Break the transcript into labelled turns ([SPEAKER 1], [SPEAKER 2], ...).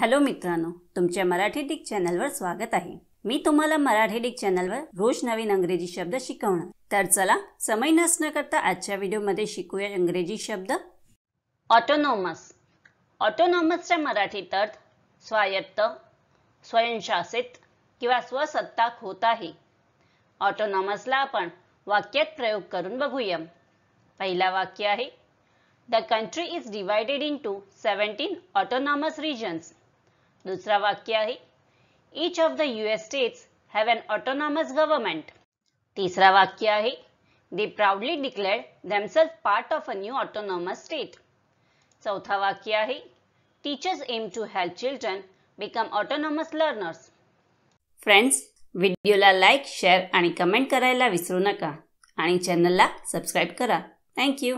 [SPEAKER 1] hello मित्रांनो तुमच्या Marathi Dick चॅनलवर स्वागत आहे मी तुम्हाला मराठी डिक चॅनलवर रोज नवीन अंग्रेजी शब्द शिकवणार तर चला समय नसण्याकरता करता आजच्या व्हिडिओमध्ये शिकूया इंग्रजी शब्द ऑटोनॉमस ऑटोनॉमसच्या मराठीत अर्थ स्वायत्त स्वयंशासित किंवा स्वसत्ताक होत आहे ऑटोनॉमसला आपण वाक्यात प्रयोग करून बघूया पहिला वाक्य आहे the country is divided into seventeen autonomous regions दुसरा वाक्य आहे each of the US states have an autonomous government तिसरा वाक्य आहे they proudly declared themselves part of a new autonomous state चौथा वाक्य आहे teachers aim to help children become autonomous learners friends व्हिडिओला लाईक शेअर आणि कमेंट करायला विसरू नका आणि चॅनलला सबस्क्राईब करा थँक्यू